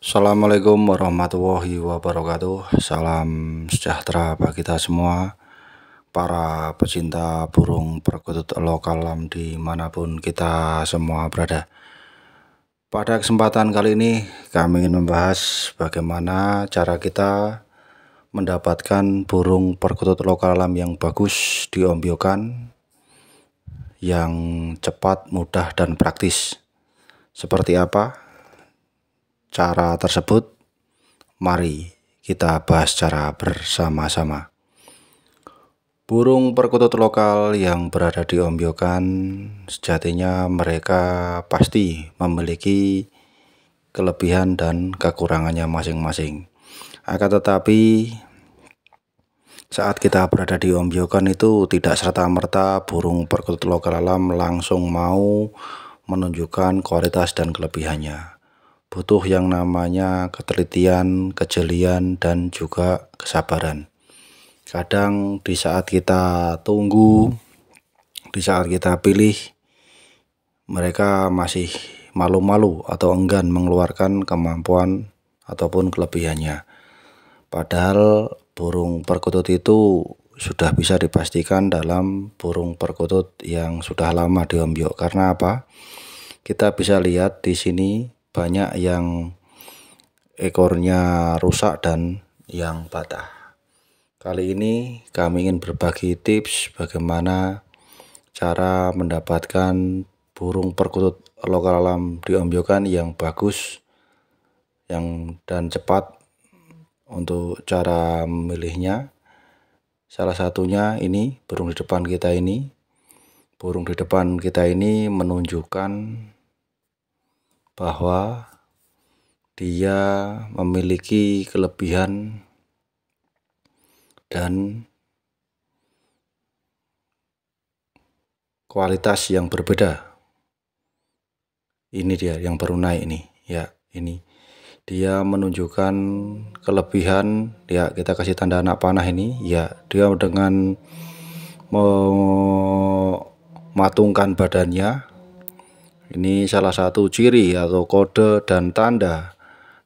Assalamualaikum warahmatullahi wabarakatuh Salam sejahtera bagi kita semua Para pecinta burung perkutut lokal alam dimanapun kita semua berada Pada kesempatan kali ini kami ingin membahas bagaimana cara kita mendapatkan burung perkutut lokal alam yang bagus diombiokan yang cepat, mudah, dan praktis. Seperti apa? cara tersebut? Mari kita bahas secara bersama-sama. Burung perkutut lokal yang berada di Ombyokan sejatinya mereka pasti memiliki kelebihan dan kekurangannya masing-masing. Akan tetapi saat kita berada di Ombyokan itu tidak serta-merta burung perkutut lokal alam langsung mau menunjukkan kualitas dan kelebihannya butuh yang namanya ketelitian, kejelian, dan juga kesabaran. Kadang di saat kita tunggu, di saat kita pilih, mereka masih malu-malu atau enggan mengeluarkan kemampuan ataupun kelebihannya. Padahal burung perkutut itu sudah bisa dipastikan dalam burung perkutut yang sudah lama diombyok karena apa? Kita bisa lihat di sini banyak yang ekornya rusak dan yang patah. Kali ini kami ingin berbagi tips bagaimana cara mendapatkan burung perkutut lokal alam di Ombyokan yang bagus yang dan cepat untuk cara memilihnya. Salah satunya ini burung di depan kita ini. Burung di depan kita ini menunjukkan bahwa dia memiliki kelebihan dan kualitas yang berbeda. Ini dia yang baru naik ini, ya ini. Dia menunjukkan kelebihan, ya kita kasih tanda anak panah ini, ya dia dengan mematungkan badannya ini salah satu ciri atau kode dan tanda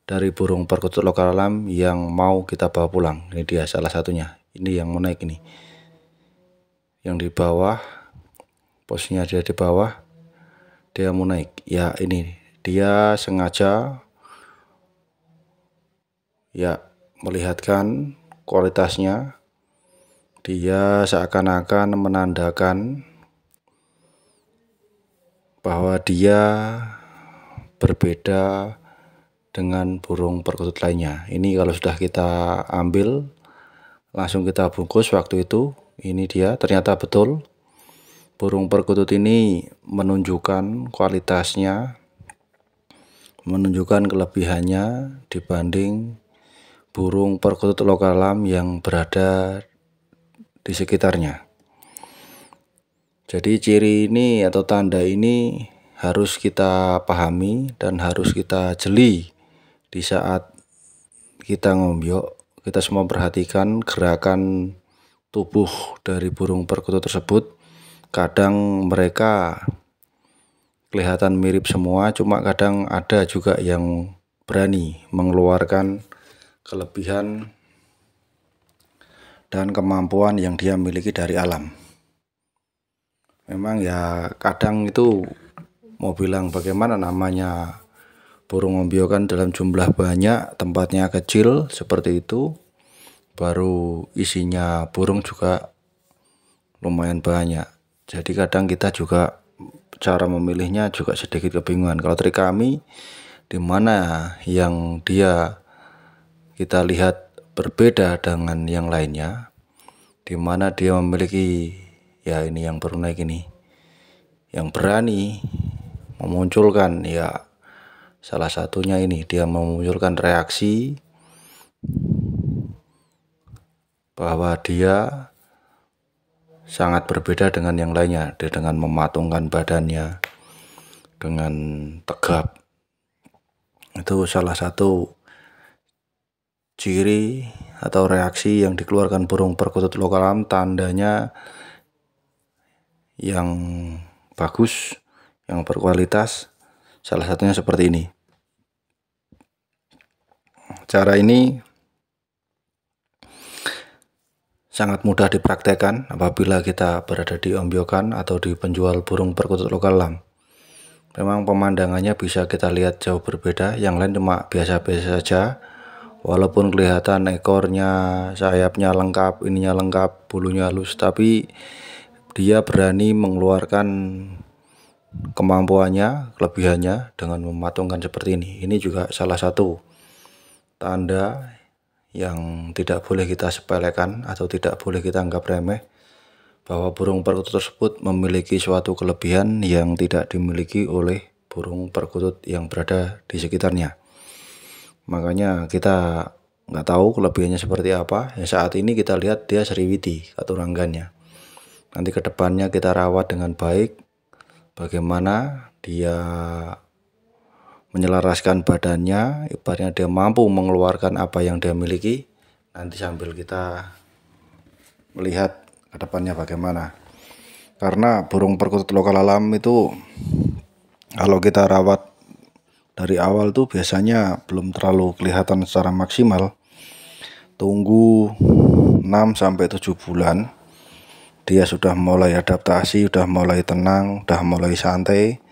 dari burung perkutut lokal alam yang mau kita bawa pulang. Ini dia salah satunya. Ini yang mau naik ini. Yang di bawah, posnya dia di bawah, dia mau naik. Ya ini, dia sengaja ya melihatkan kualitasnya. Dia seakan-akan menandakan bahwa dia berbeda dengan burung perkutut lainnya. Ini kalau sudah kita ambil langsung kita bungkus waktu itu. Ini dia ternyata betul burung perkutut ini menunjukkan kualitasnya menunjukkan kelebihannya dibanding burung perkutut lokalam yang berada di sekitarnya. Jadi ciri ini atau tanda ini harus kita pahami dan harus kita jeli di saat kita ngombyok. Kita semua perhatikan gerakan tubuh dari burung perkutut tersebut. Kadang mereka kelihatan mirip semua, cuma kadang ada juga yang berani mengeluarkan kelebihan dan kemampuan yang dia miliki dari alam memang ya kadang itu mau bilang bagaimana namanya burung ombio kan dalam jumlah banyak tempatnya kecil seperti itu baru isinya burung juga lumayan banyak jadi kadang kita juga cara memilihnya juga sedikit kebingungan kalau dari kami di mana yang dia kita lihat berbeda dengan yang lainnya di mana dia memiliki ya ini yang baru naik ini yang berani memunculkan ya salah satunya ini dia memunculkan reaksi bahwa dia sangat berbeda dengan yang lainnya dia dengan mematungkan badannya dengan tegap itu salah satu ciri atau reaksi yang dikeluarkan burung perkutut lokal tandanya yang bagus, yang berkualitas. Salah satunya seperti ini. Cara ini sangat mudah dipraktekkan apabila kita berada di ombyokan atau di penjual burung perkutut lokal lam. Memang pemandangannya bisa kita lihat jauh berbeda, yang lain cuma biasa-biasa saja. Walaupun kelihatan ekornya, sayapnya lengkap, ininya lengkap, bulunya halus, tapi dia berani mengeluarkan kemampuannya, kelebihannya dengan mematungkan seperti ini. Ini juga salah satu tanda yang tidak boleh kita sepelekan atau tidak boleh kita anggap remeh bahwa burung perkutut tersebut memiliki suatu kelebihan yang tidak dimiliki oleh burung perkutut yang berada di sekitarnya. Makanya kita nggak tahu kelebihannya seperti apa. Ya saat ini kita lihat dia seriwiti atau rangganya nanti kedepannya kita rawat dengan baik bagaimana dia menyelaraskan badannya ibaratnya dia mampu mengeluarkan apa yang dia miliki nanti sambil kita melihat kedepannya bagaimana karena burung perkutut lokal alam itu kalau kita rawat dari awal tuh biasanya belum terlalu kelihatan secara maksimal tunggu 6 sampai 7 bulan dia sudah mulai adaptasi, sudah mulai tenang, sudah mulai santai,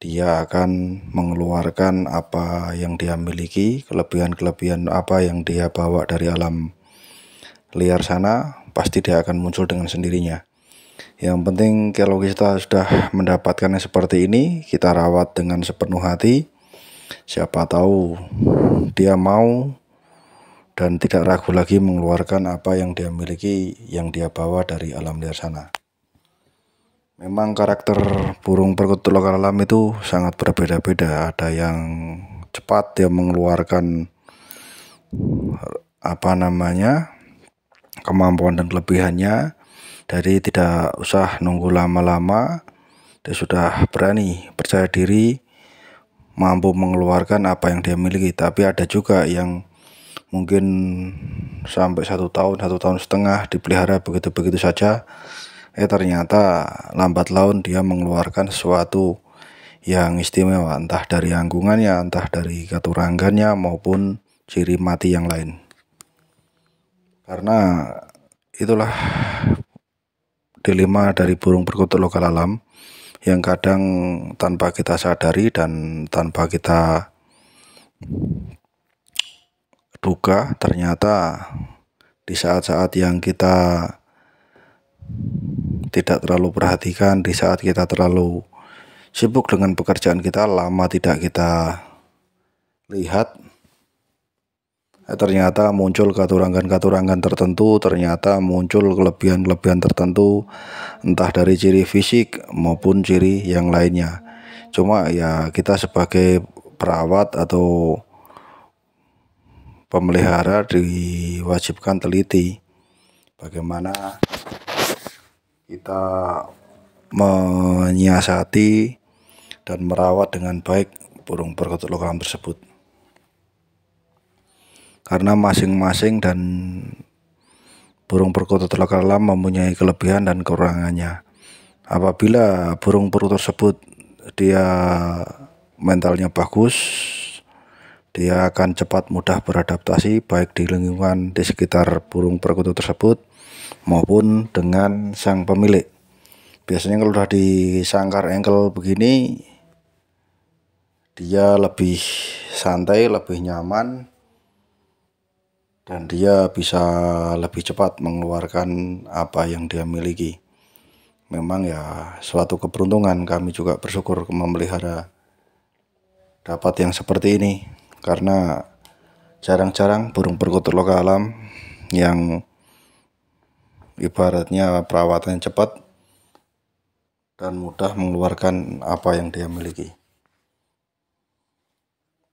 dia akan mengeluarkan apa yang dia miliki, kelebihan-kelebihan apa yang dia bawa dari alam liar sana, pasti dia akan muncul dengan sendirinya. Yang penting kalau kita sudah mendapatkannya seperti ini, kita rawat dengan sepenuh hati. Siapa tahu dia mau dan tidak ragu lagi mengeluarkan apa yang dia miliki yang dia bawa dari alam liar sana. Memang karakter burung perkutut lokal alam itu sangat berbeda-beda. Ada yang cepat dia mengeluarkan apa namanya kemampuan dan kelebihannya dari tidak usah nunggu lama-lama dia sudah berani percaya diri mampu mengeluarkan apa yang dia miliki tapi ada juga yang mungkin sampai satu tahun satu tahun setengah dipelihara begitu begitu saja eh ternyata lambat laun dia mengeluarkan sesuatu yang istimewa entah dari anggungannya entah dari katurangannya maupun ciri mati yang lain karena itulah dilema dari burung perkutut lokal alam yang kadang tanpa kita sadari dan tanpa kita buka ternyata di saat-saat yang kita tidak terlalu perhatikan di saat kita terlalu sibuk dengan pekerjaan kita lama tidak kita lihat eh, ternyata muncul katurangan-katurangan tertentu ternyata muncul kelebihan-kelebihan tertentu entah dari ciri fisik maupun ciri yang lainnya cuma ya kita sebagai perawat atau pemelihara diwajibkan teliti bagaimana kita menyiasati dan merawat dengan baik burung perkutut lokal tersebut karena masing-masing dan burung perkutut lokal mempunyai kelebihan dan kekurangannya apabila burung perkutut tersebut dia mentalnya bagus dia akan cepat mudah beradaptasi baik di lingkungan di sekitar burung perkutut tersebut maupun dengan sang pemilik. Biasanya kalau sudah di sangkar engkel begini dia lebih santai, lebih nyaman dan dia bisa lebih cepat mengeluarkan apa yang dia miliki. Memang ya suatu keberuntungan kami juga bersyukur memelihara dapat yang seperti ini karena jarang-jarang burung perkutut lokal alam yang ibaratnya perawatannya cepat dan mudah mengeluarkan apa yang dia miliki.